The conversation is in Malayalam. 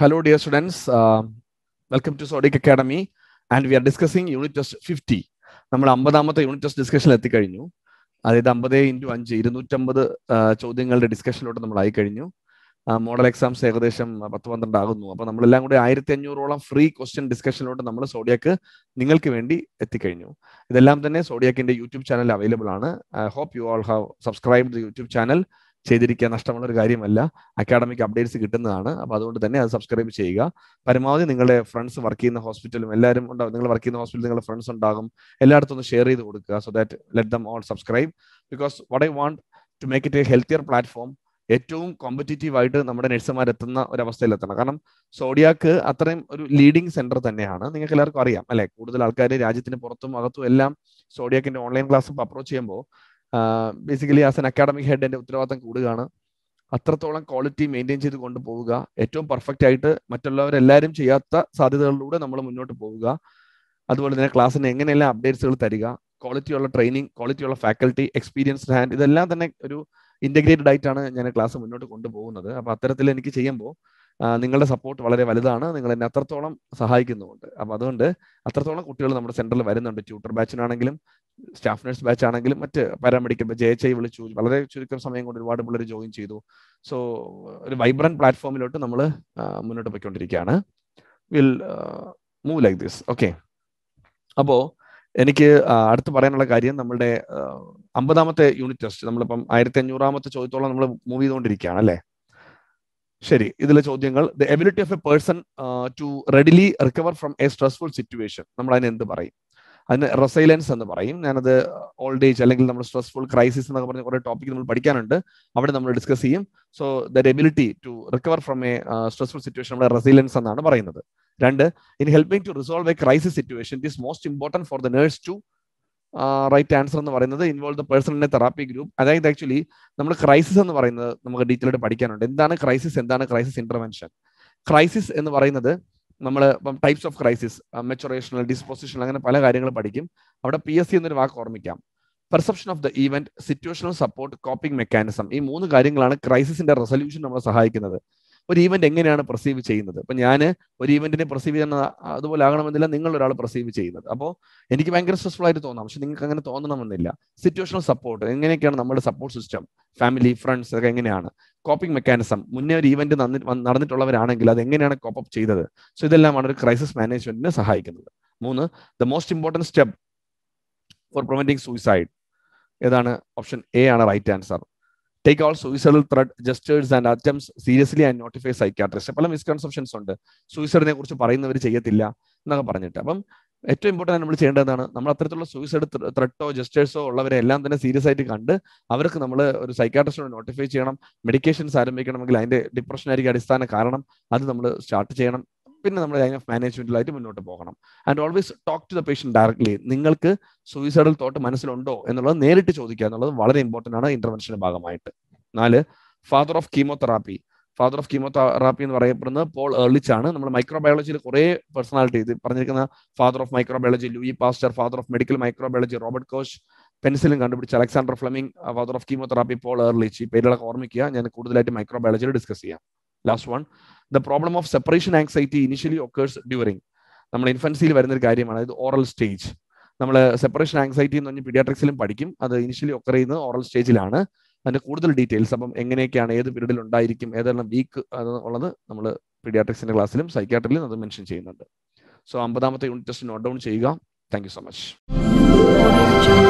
Hello dear students. Welcome um, to to Sodic and we are are unit unit test 50. നമ്മൾ അമ്പതാമത്തെ യൂണിറ്റ് ടെസ്റ്റ് ഡിസ്കഷനിൽ എത്തിക്കഴിഞ്ഞു അതായത് അമ്പത് ഇൻറ്റു അഞ്ച് ഇരുന്നൂറ്റമ്പത് ചോദ്യങ്ങളുടെ ഡിസ്കഷനിലോട്ട് നമ്മൾ ആയി കഴിഞ്ഞു മോഡൽ എക്സാംസ് ഏകദേശം പത്ത് പന്ത്രണ്ട് ആകുന്നു അപ്പോൾ നമ്മളെല്ലാം കൂടി ആയിരത്തി അഞ്ഞൂറോളം ഫ്രീ ക്വസ്റ്റ്യൻ ഡിസ്കഷനിലോട്ട് നമ്മൾ സോഡിയാക്ക് നിങ്ങൾക്ക് വേണ്ടി എത്തിക്കഴിഞ്ഞു ഇതെല്ലാം തന്നെ സോഡിയാക്കിൻ്റെ യൂട്യൂബ് ചാനൽ അവൈലബിൾ ആണ് I hope you all have subscribe the YouTube channel ചെയ്തിരിക്കാൻ നഷ്ടമുള്ള ഒരു കാര്യമല്ല അക്കാഡമിക് അപ്ഡേറ്റ്സ് കിട്ടുന്നതാണ് അപ്പൊ അതുകൊണ്ട് തന്നെ അത് സബ്സ്ക്രൈബ് ചെയ്യുക പരമാവധി നിങ്ങളുടെ ഫ്രണ്ട്സ് വർക്ക് ചെയ്യുന്ന ഹോസ്പിറ്റലും എല്ലാവരും ഉണ്ടാവും നിങ്ങൾ വർക്ക് ചെയ്യുന്ന ഹോസ്പിറ്റലിൽ നിങ്ങളുടെ ഫ്രണ്ട്സ് ഉണ്ടാകും എല്ലായിടത്തും ഒന്ന് ഷെയർ ചെയ്ത് കൊടുക്കുക so that let them all subscribe because what I want to make it a healthier platform ഏറ്റവും കോമ്പറ്റേറ്റീവ് ആയിട്ട് നമ്മുടെ നഴ്സുമാർ എത്തുന്ന ഒരു അവസ്ഥയിലെത്തണം കാരണം സോഡിയാക്ക് അത്രയും ഒരു ലീഡിംഗ് സെന്റർ തന്നെയാണ് നിങ്ങൾക്ക് എല്ലാവർക്കും അറിയാം അല്ലെ കൂടുതൽ ആൾക്കാർ രാജ്യത്തിന് പുറത്തും അകത്തും എല്ലാം സോഡിയാക്കിന്റെ ഓൺലൈൻ ക്ലാസ് അപ്രോച്ച് ചെയ്യുമ്പോൾ basically as an academic head എൻ്റെ ഉത്തരവാദിത്തം കൂടുകയാണ് അത്രത്തോളം ക്വാളിറ്റി മെയിൻറ്റെയിൻ ചെയ്ത് കൊണ്ടുപോവുക ഏറ്റവും പെർഫെക്റ്റ് ആയിട്ട് മറ്റുള്ളവരെല്ലാവരും ചെയ്യാത്ത സാധ്യതകളിലൂടെ നമ്മൾ മുന്നോട്ട് പോവുക അതുപോലെ തന്നെ ക്ലാസ്സിന് എങ്ങനെയെല്ലാം അപ്ഡേറ്റ്സുകൾ തരിക ക്വാളിറ്റിയുള്ള ട്രെയിനിങ് ക്വാളിറ്റിയുള്ള ഫാക്കൽറ്റി എക്സ്പീരിയൻസ്ഡ് ഹാൻഡ് ഇതെല്ലാം തന്നെ ഒരു ഇൻറ്റഗ്രേറ്റഡ് ആയിട്ടാണ് ഞാൻ ക്ലാസ് മുന്നോട്ട് കൊണ്ടുപോകുന്നത് അപ്പോൾ അത്തരത്തിൽ എനിക്ക് ചെയ്യുമ്പോൾ നിങ്ങളുടെ സപ്പോർട്ട് വളരെ വലുതാണ് നിങ്ങൾ എന്നെ അത്രത്തോളം സഹായിക്കുന്നുമുണ്ട് അപ്പം അതുകൊണ്ട് അത്രത്തോളം കുട്ടികൾ നമ്മുടെ സെൻറ്ററിൽ വരുന്നുണ്ട് ട്യൂട്ടർ ബാച്ചിനാണെങ്കിലും സ്റ്റാഫ് നഴ്സ് ബാച്ച് ആണെങ്കിലും മറ്റ് പാരാമെഡിക്കൽ ഇപ്പൊ ജെ എച്ച് ഐ വിളിച്ചു വളരെ ചുരുക്കം സമയം കൊണ്ട് ഒരുപാട് പിള്ളേർ ജോയിൻ ചെയ്തു സോ ഒരു വൈബ്രന്റ് പ്ലാറ്റ്ഫോമിലോട്ട് നമ്മൾ മുന്നോട്ട് പോയിക്കൊണ്ടിരിക്കുകയാണ് will move like this okay അപ്പോൾ എനിക്ക് അടുത്ത് പറയാനുള്ള കാര്യം നമ്മളുടെ അമ്പതാമത്തെ യൂണിറ്റ് ടെസ്റ്റ് നമ്മളിപ്പം ആയിരത്തി അഞ്ഞൂറാമത്തെ ചോദ്യത്തോളം നമ്മൾ മൂവ് ചെയ്തുകൊണ്ടിരിക്കുകയാണ് അല്ലേ ശരി ഇതിലെ ചോദ്യങ്ങൾ the ability of a person to readily recover from a stressful situation നമ്മൾ അതിന് എന്ത് പറയും അതിന് റെസൈലൻസ് എന്ന് പറയും ഞാനത് ഓൾഡ് ഏജ് അല്ലെങ്കിൽ നമ്മൾ സ്ട്രെസ്ഫുൾ ക്രൈസിസ് എന്നൊക്കെ പറഞ്ഞ കുറേ ടോപ്പിക് നമ്മൾ പഠിക്കാനുണ്ട് അവിടെ നമ്മൾ ഡിസ്കസ് ചെയ്യും so that ability to recover from a stressful situation നമ്മുടെ റെസൈലൻസ് എന്നാണ് പറയുന്നത് രണ്ട് in helping to resolve a crisis situation it most important for the nurse to right answer എന്ന് പറയുന്നത് involve the person in a therapy group അതായത് ആക്ച്വലി നമ്മൾ ക്രൈസിസ് എന്ന് പറയുന്നത് നമുക്ക് ഡീറ്റെയിൽ ആയിട്ട് പഠിക്കാനുണ്ട് എന്താണ് ക്രൈസിസ് എന്താണ് ക്രൈസിസ് ഇന്റർവെൻഷൻ ക്രൈസിസ് എന്ന് പറയുന്നത് നമ്മൾ ഇപ്പം types of crisis maturational disposition അങ്ങനെ പല കാര്യങ്ങൾ പഠിക്കും അവിടെ പി എസ് സി എന്നൊരു വാക്ക് ഓർമ്മിക്കാം perception of the event situational support coping mechanism ഈ മൂന്ന് കാര്യങ്ങളാണ് ക്രൈസിസിന്റെ റെസൊല്യൂഷൻ നമ്മളെ സഹായിക്കുന്നത് ഒരു ഈവെന്റ് എങ്ങനെയാണ് പ്രസീവ് ചെയ്യുന്നത് അപ്പൊ ഞാൻ ഒരു ഈവെന്റിനെ പ്രസീവ് ചെയ്യുന്ന അതുപോലെ ആകണമെന്നില്ല നിങ്ങൾ ഒരാൾ പ്രസീവ് ചെയ്യുന്നത് അപ്പോൾ എനിക്ക് ഭയങ്കര സ്ട്രെസ്ഫുൾ ആയിട്ട് തോന്നാം പക്ഷെ നിങ്ങൾക്ക് അങ്ങനെ തോന്നണമെന്നില്ല സിറ്റുവേഷണൽ സപ്പോർട്ട് എങ്ങനെയൊക്കെയാണ് നമ്മുടെ സപ്പോർട്ട് സിസ്റ്റം ഫാമിലി ഫ്രണ്ട്സ് ഒക്കെ എങ്ങനെയാണ് കോപ്പിംഗ് മെക്കാനിസം മുന്നേ ഒരു ഈവെന്റ് നടന്നിട്ടുള്ളവരാണെങ്കിൽ അത് എങ്ങനെയാണ് കോപ്പ് അപ്പ് ചെയ്തത് സോ ഇതെല്ലാമാണ് ഒരു ക്രൈസിസ് മാനേജ്മെന്റിനെ സഹായിക്കുന്നത് മൂന്ന് the most important step for preventing suicide ഏതാണ് ഓപ്ഷൻ എ ആണ് right answer take all suicidal threat gestures and attempts seriously and notify psychiatrist പല മിസ്കൺസെപ്ഷൻസ് ഉണ്ട് സൂയിസൈഡിനെ കുറിച്ച് പറയുന്നവർ ചെയ്യത്തില്ല എന്നൊക്കെ പറഞ്ഞിട്ട് അപ്പം ഏറ്റവും ഇമ്പോർട്ടൻ്റ് നമ്മൾ ചെയ്യേണ്ടതാണ് നമ്മൾ അത്തരത്തിലുള്ള സൂയിസൈഡ് ത്രെട്ടോ ജസ്റ്റേഴ്സോ ഉള്ളവരെ എല്ലാം തന്നെ സീരിയസ് ആയിട്ട് കണ്ട് അവർക്ക് നമ്മൾ ഒരു സൈക്കാട്രിസ്റ്റിനോട് നോട്ടിഫൈ ചെയ്യണം മെഡിക്കേഷൻസ് ആരംഭിക്കണമെങ്കിൽ അതിൻ്റെ ഡിപ്രഷനായിരിക്കും അടിസ്ഥാന കാരണം അത് നമ്മൾ സ്റ്റാർട്ട് ചെയ്യണം പിന്നെ നമ്മൾ ലൈൻ ഓഫ് മാനേജ്മെന്റിലായിട്ട് മുന്നോട്ട് പോകണം and always talk to the patient directly നിങ്ങൾക്ക് സൂയിസൈഡൽ തോട്ട് മനസ്സിലുണ്ടോ എന്നുള്ളത് നേരിട്ട് ചോദിക്കുക എന്നുള്ളത് വളരെ ഇമ്പോർട്ടൻ്റ് ആണ് ഇന്റർവെൻഷന്റെ ഭാഗമായിട്ട് നാല് father of chemotherapy father of chemotherapy എന്ന് പറയപ്പെടുന്നത് പോൾ ഏർലിച്ച് ആണ് നമ്മൾ മൈക്രോബയോളജിയിൽ കുറേ പേഴ്സണാലിറ്റി ഇത് പറഞ്ഞിരിക്കുന്ന father of microbiology Louis Pasteur father of medical microbiology Robert Koch പെൻസിലും കണ്ടുപിടിച്ച Alexander Fleming father of chemotherapy Paul Ehrlich ഈ പേരുകളൊക്കെ ഓർമ്മിക്കുക ഞാൻ കൂടുതലായിട്ട് മൈക്രോബയോളജിയിൽ ഡിസ്കസ് ചെയ്യാം last one the problem of separation anxiety initially occurs during നമ്മൾ ഇൻഫൻസിയിൽ വരുന്നൊരു കാര്യമാണ് അതായത് ഓറൽ സ്റ്റേജ് നമ്മൾ സെപ്പറേഷൻ ആങ്സൈറ്റി എന്ന് പറഞ്ഞ് പീഡിയാട്രിക്സിലും പഠിക്കും അത് ഇനിഷ്യലി ഒക്കെ ചെയ്യുന്നത് ഓറൽ സ്റ്റേജിലാണ് അതിന്റെ കൂടുതൽ ഡീറ്റെയിൽസ് അപ്പം എങ്ങനെയൊക്കെയാണ് ഏത് പീരീഡിൽ ഉണ്ടായിരിക്കും ഏതെല്ലാം വീക്ക് ഉള്ളത് നമ്മൾ പീഡിയാട്രിക്സിന്റെ ക്ലാസ്സിലും സൈക്കാട്രിലും അത് മെൻഷൻ ചെയ്യുന്നുണ്ട് സോ അമ്പതാമത്തെ യൂണിറ്റ് ടെസ്റ്റ് നോട്ട് ഡൗൺ ചെയ്യുക താങ്ക് സോ മച്ച്